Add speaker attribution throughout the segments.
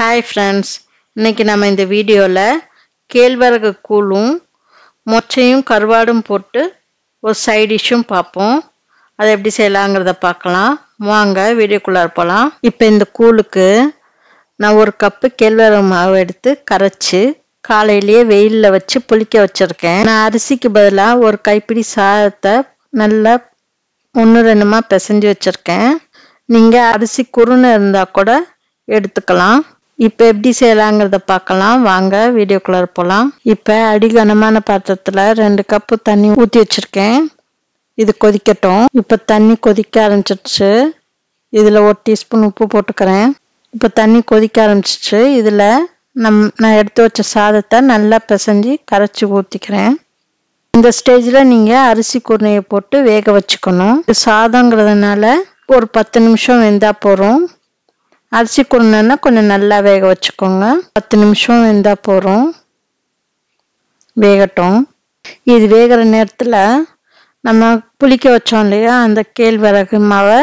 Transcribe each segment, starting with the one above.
Speaker 1: hi friends இன்றைக்கி நம்ம இந்த வீடியோவில் கேழ்வரகு கூழும் மொச்சையும் கருவாடும் போட்டு ஒரு சைடிஷும் பார்ப்போம் அதை எப்படி செய்யலாங்கிறத பார்க்கலாம் வாங்க வீடியோக்குள்ளார போகலாம் இப்போ இந்த கூழுக்கு நான் ஒரு கப்பு கேழ்வரகு மாவு எடுத்து கரைச்சி காலையிலேயே வெயிலில் வச்சு புளிக்க வச்சுருக்கேன் நான் அரிசிக்கு பதிலாக ஒரு கைப்பிடி சாதத்தை நல்லா ஒன்று ரெண்டுமாக பிசைஞ்சு வச்சுருக்கேன் நீங்கள் அரிசி குறுன்னு இருந்தால் கூட எடுத்துக்கலாம் இப்போ எப்படி செய்யலாங்கிறத பார்க்கலாம் வாங்க வீடியோக்குள்ளே போகலாம் இப்போ அடிகனமான பாத்திரத்தில் ரெண்டு கப்பு தண்ணி ஊற்றி வச்சுருக்கேன் இது கொதிக்கட்டும் இப்போ தண்ணி கொதிக்க ஆரம்பிச்சிருச்சு இதில் ஒரு டீஸ்பூன் உப்பு போட்டுக்கிறேன் இப்போ தண்ணி கொதிக்க ஆரம்பிச்சிச்சு இதில் நம் நான் எடுத்து வச்ச சாதத்தை நல்லா பிசைஞ்சு கரைச்சி ஊற்றிக்கிறேன் இந்த ஸ்டேஜில் நீங்கள் அரிசி குருணையை போட்டு வேக வச்சுக்கணும் சாதங்கிறதுனால ஒரு பத்து நிமிஷம் வெந்தால் போகிறோம் அரிசி குழந்தைன்னா கொஞ்சம் நல்லா வேக வச்சுக்கோங்க பத்து நிமிஷம் இருந்தால் போகிறோம் வேகட்டும் இது வேகிற நேரத்தில் நம்ம புளிக்க வச்சோம் இல்லையா அந்த கேழ்வரகு மாவை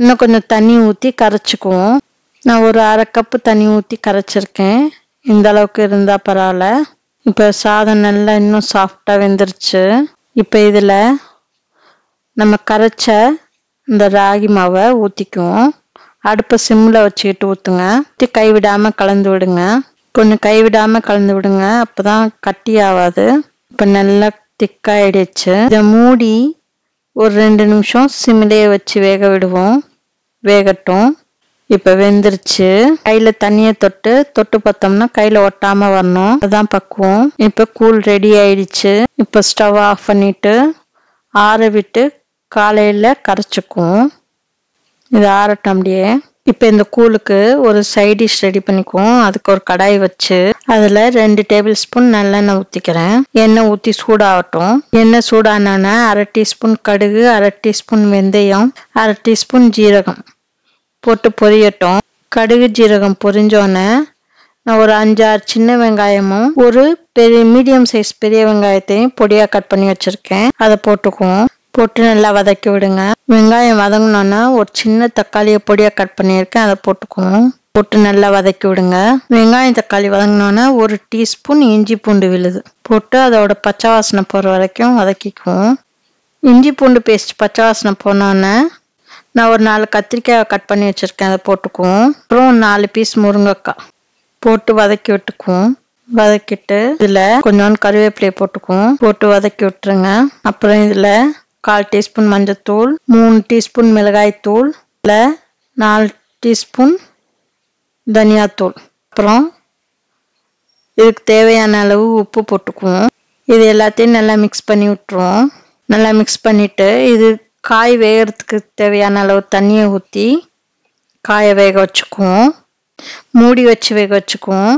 Speaker 1: இன்னும் கொஞ்சம் தண்ணி ஊற்றி கரைச்சிக்குவோம் நான் ஒரு அரை கப்பு தண்ணி ஊற்றி கரைச்சிருக்கேன் இந்த அளவுக்கு இருந்தால் பரவாயில்ல இப்போ சாதம் நல்லா இன்னும் சாஃப்டாக வெந்துருச்சு இப்போ இதில் நம்ம கரைச்ச இந்த ராகி மாவை ஊற்றிக்குவோம் அடுப்பை சிம்மில் வச்சுக்கிட்டு ஊற்றுங்க கைவிடாமல் கலந்து விடுங்க கொஞ்சம் கைவிடாமல் கலந்து விடுங்க அப்போ தான் கட்டி ஆகாது இப்போ நல்லா திக்காயிடுச்சு இதை மூடி ஒரு ரெண்டு நிமிஷம் சிம்மிலே வச்சு வேக விடுவோம் வேகட்டும் இப்போ வெந்துருச்சு கையில் தண்ணியை தொட்டு தொட்டு பார்த்தோம்னா கையில் ஒட்டாமல் வரணும் அதுதான் பக்குவோம் இப்போ கூழ் ரெடி ஆயிடுச்சு இப்போ ஸ்டவ் ஆஃப் பண்ணிட்டு ஆற விட்டு காலையில் கரைச்சிக்குவோம் இது ஆறட்டும் அப்படியே இப்போ இந்த கூழுக்கு ஒரு சைட் டிஷ் ரெடி பண்ணிக்குவோம் அதுக்கு ஒரு கடாய் வச்சு அதில் ரெண்டு டேபிள் ஸ்பூன் நல்லெண்ணெய் ஊற்றிக்கிறேன் எண்ணெய் ஊற்றி சூடாகட்டும் எண்ணெய் சூடான அரை டீஸ்பூன் கடுகு அரை டீஸ்பூன் வெந்தயம் அரை டீஸ்பூன் ஜீரகம் போட்டு பொரியட்டும் கடுகு ஜீரகம் பொரிஞ்சோன்னே நான் ஒரு அஞ்சாறு சின்ன வெங்காயமும் ஒரு பெரிய மீடியம் சைஸ் பெரிய வெங்காயத்தையும் பொடியாக கட் பண்ணி வச்சுருக்கேன் அதை போட்டுக்குவோம் போட்டு நல்லா வதக்கி விடுங்க வெங்காயம் வதங்கினோன்னா ஒரு சின்ன தக்காளியை பொடியாக கட் பண்ணியிருக்கேன் அதை போட்டுக்குவோம் போட்டு நல்லா வதக்கி விடுங்க வெங்காயம் தக்காளி வதங்கினோன்னா ஒரு டீஸ்பூன் இஞ்சி பூண்டு விழுது போட்டு அதோட பச்சை வாசனை போற வரைக்கும் வதக்கிக்குவோம் இஞ்சி பூண்டு பேஸ்ட் பச்சை வாசனை போனோன்னே நான் ஒரு நாலு கத்திரிக்காய் கட் பண்ணி வச்சுருக்கேன் அதை போட்டுக்குவோம் அப்புறம் நாலு பீஸ் முருங்கைக்காய் போட்டு வதக்கி விட்டுக்குவோம் வதக்கிட்டு இதில் கொஞ்சோண்டு கருவேப்பிலையை போட்டுக்குவோம் போட்டு வதக்கி விட்டுருங்க அப்புறம் இதில் கால் டீஸ்பூன் மஞ்சத்தூள் மூணு டீஸ்பூன் மிளகாய்த்தூள் இல்லை நாலு டீஸ்பூன் தனியாத்தூள் அப்புறம் இதுக்கு தேவையான அளவு உப்பு போட்டுக்குவோம் இது எல்லாத்தையும் நல்லா மிக்ஸ் பண்ணி விட்டுருவோம் நல்லா மிக்ஸ் பண்ணிவிட்டு இது காய் வேகிறதுக்கு தேவையான அளவு தண்ணியை ஊற்றி காயை வேக வச்சுக்குவோம் மூடி வச்சு வேக வச்சுக்குவோம்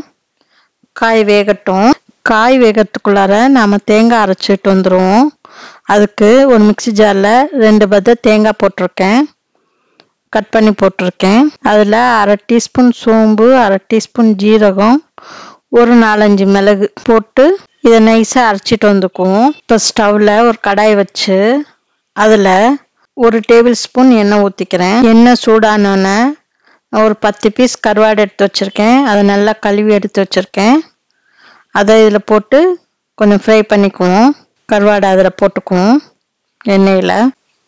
Speaker 1: காய் வேகட்டும் காய் வேகத்துக்குள்ளார நாம் தேங்காய் அரைச்சிட்டு வந்துடுவோம் அதுக்கு ஒரு மிக்சி ஜாரில் ரெண்டு பத்து தேங்காய் போட்டிருக்கேன் கட் பண்ணி போட்டிருக்கேன் அதில் அரை டீஸ்பூன் சோம்பு அரை டீஸ்பூன் ஜீரகம் ஒரு நாலஞ்சு மிளகு போட்டு இதை நைஸாக அரைச்சிட்டு வந்துக்குவோம் இப்போ ஸ்டவ்வில் ஒரு கடாய் வச்சு அதில் ஒரு டேபிள் ஸ்பூன் எண்ணெய் ஊற்றிக்கிறேன் எண்ணெய் சூடானோன்னே ஒரு பத்து பீஸ் கருவாடு எடுத்து வச்சுருக்கேன் அதை நல்லா கழுவி எடுத்து வச்சுருக்கேன் அதை இதில் போட்டு கொஞ்சம் ஃப்ரை பண்ணிக்குவோம் கருவாடை அதில் போட்டுக்குவோம் எண்ணெயில்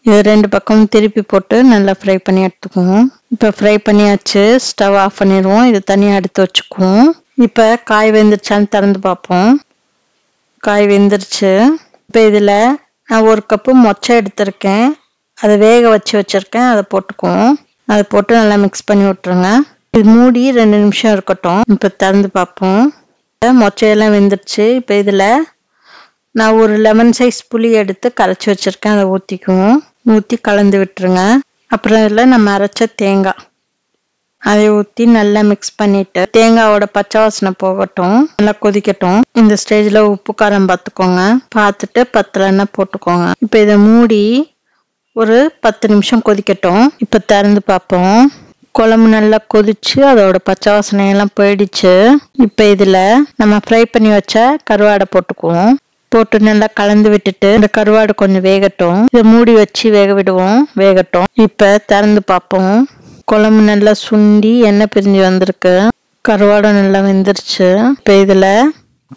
Speaker 1: இது ரெண்டு பக்கமும் திருப்பி போட்டு நல்லா ஃப்ரை பண்ணி எடுத்துக்குவோம் இப்போ ஃப்ரை பண்ணியாச்சு ஸ்டவ் ஆஃப் பண்ணிடுவோம் இது தனியாக எடுத்து வச்சுக்குவோம் இப்போ காய் வெந்துருச்சான்னு திறந்து பார்ப்போம் காய் வெந்துருச்சு இப்போ இதில் நான் ஒரு கப்பு மொச்சை எடுத்திருக்கேன் அதை வேக வச்சு வச்சுருக்கேன் அதை போட்டுக்குவோம் அதை போட்டு நல்லா மிக்ஸ் பண்ணி விட்ருங்க இது மூடி ரெண்டு நிமிஷம் இருக்கட்டும் இப்போ திறந்து பார்ப்போம் மொச்சையெல்லாம் வெந்துருச்சு இப்போ இதில் நான் ஒரு லெமன் சைஸ் புளி எடுத்து கரைச்சி வச்சிருக்கேன் அதை ஊற்றிக்குவோம் ஊற்றி கலந்து விட்டுருங்க அப்புறம் இதில் நம்ம அரைச்ச தேங்காய் அதை ஊற்றி நல்லா மிக்ஸ் பண்ணிட்டு தேங்காவோட பச்சை வாசனை போகட்டும் நல்லா கொதிக்கட்டும் இந்த ஸ்டேஜில் உப்பு காரம் பார்த்துக்கோங்க பார்த்துட்டு எண்ணெய் போட்டுக்கோங்க இப்போ இதை மூடி ஒரு பத்து நிமிஷம் கொதிக்கட்டும் இப்போ திறந்து பார்ப்போம் குழம்பு நல்லா கொதிச்சு அதோட பச்சை வாசனையெல்லாம் போயிடுச்சு இப்போ இதில் நம்ம ஃப்ரை பண்ணி வச்ச கருவாடை போட்டுக்குவோம் போட்டு நல்லா கலந்து விட்டுட்டு இந்த கருவாடு கொஞ்சம் வேகட்டும் இதை மூடி வச்சு வேக விடுவோம் வேகட்டும் இப்ப திறந்து பார்ப்போம் குழம்பு நல்லா சுண்டி எண்ணெய் பிரிஞ்சு வந்திருக்கு கருவாடும் நல்லா வெந்துருச்சு இப்போ இதில்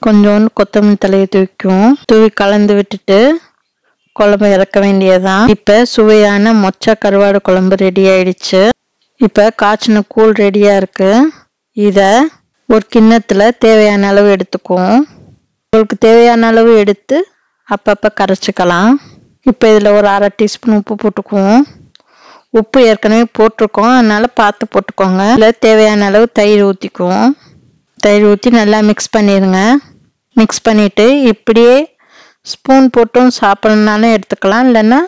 Speaker 1: கொஞ்சோண்டு கொத்தமல்லி தலையை தூக்கும் தூவி கலந்து விட்டுட்டு குழம்பு இறக்க வேண்டியதான் இப்போ சுவையான மொச்ச கருவாடு குழம்பு ரெடி ஆயிடுச்சு இப்போ காய்ச்சின கூழ் ரெடியாக இருக்குது இதை ஒரு கிண்ணத்தில் தேவையான அளவு எடுத்துக்குவோம் உங்களுக்கு தேவையான அளவு எடுத்து அப்பப்போ கரைச்சிக்கலாம் இப்போ இதில் ஒரு அரை டீஸ்பூன் உப்பு போட்டுக்குவோம் உப்பு ஏற்கனவே போட்டிருக்கோம் அதனால் பார்த்து போட்டுக்கோங்க இல்லை தேவையான அளவு தயிர் ஊற்றிக்குவோம் தயிர் ஊற்றி நல்லா மிக்ஸ் பண்ணிடுங்க மிக்ஸ் பண்ணிவிட்டு இப்படியே ஸ்பூன் போட்டும் சாப்பிட்ணுனாலும் எடுத்துக்கலாம் இல்லைன்னா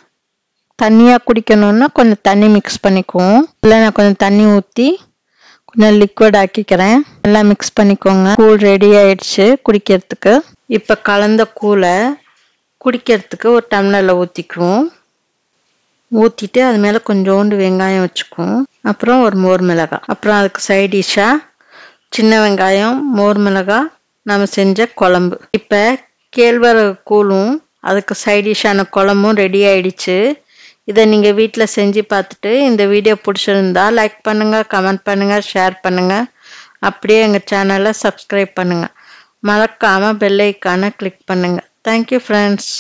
Speaker 1: தண்ணியாக குடிக்கணுன்னா கொஞ்சம் தண்ணி மிக்ஸ் பண்ணிக்குவோம் இல்லைன்னா கொஞ்சம் தண்ணி ஊற்றி கொஞ்சம் லிக்விட் ஆக்கிக்கிறேன் நல்லா மிக்ஸ் பண்ணிக்கோங்க கூழ் ரெடி ஆயிடுச்சு குடிக்கிறதுக்கு இப்போ கலந்த கூழை குடிக்கிறதுக்கு ஒரு டம்ளரில் ஊற்றிக்குவோம் ஊற்றிட்டு அது மேலே கொஞ்சோண்டு வெங்காயம் வச்சுக்குவோம் அப்புறம் ஒரு மோர் மிளகாய் அப்புறம் அதுக்கு சைட் சின்ன வெங்காயம் மோர் மிளகாய் நம்ம செஞ்ச குழம்பு இப்போ கேழ்வரகு கூழும் அதுக்கு சைடிஷான குழம்பும் ரெடி ஆயிடுச்சு இதை நீங்கள் வீட்டில் செஞ்சு பார்த்துட்டு இந்த வீடியோ பிடிச்சிருந்தா லைக் பண்ணுங்கள் கமெண்ட் பண்ணுங்கள் ஷேர் பண்ணுங்கள் அப்படியே எங்கள் சேனலை சப்ஸ்கிரைப் பண்ணுங்கள் மறக்காமல் பெல்லைக்கான கிளிக் பண்ணுங்கள் தேங்க்யூ ஃப்ரெண்ட்ஸ்